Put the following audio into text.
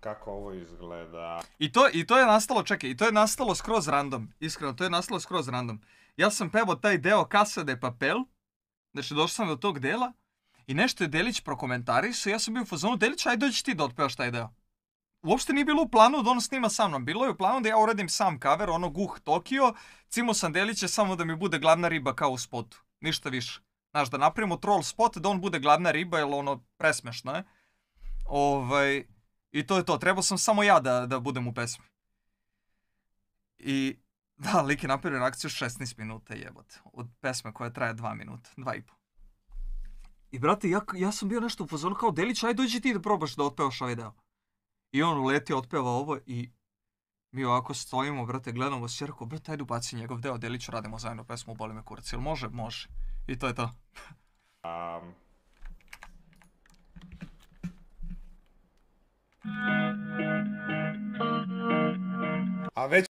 kako ovo izgleda. I to, I to je nastalo, čekaj, i to je nastalo skroz random. Iskreno, to je nastalo skroz random. Ja sam pevao taj deo Casa de Papel, znači došao sam do tog dela, i nešto je Delić prokomentarisao, ja sam bio u fazonu, Delić, aj dođi ti da otpevaš taj deo. Uopšte nije bilo u planu da on snima sa mnom, bilo je u planu da ja uradim sam cover, ono Guh Tokio, cimo sam Delića samo da mi bude glavna riba kao u spotu, ništa više. Znaš, da napravimo troll spot, da on bude glavna riba, jer ono, presmešno je. Ovaj, I to je to, trebao sam samo ja da, da budem u pesmi. I da, lik je napravio reakciju 16 minuta jebote. Od pesme koja traje 2 minuta, 2 i po. I brate, ja, ja sam bio nešto u fazonu kao Delić, aj dođi ti da probaš da otpevaš ovaj deo. I on uleti, otpeva ovo i mi ovako stojimo, brate, gledamo se, rekao, brate, ajde ubaci njegov deo, Delić, radimo zajedno pesmu, boli me kurac, ili može? Može. I to je to. um, avec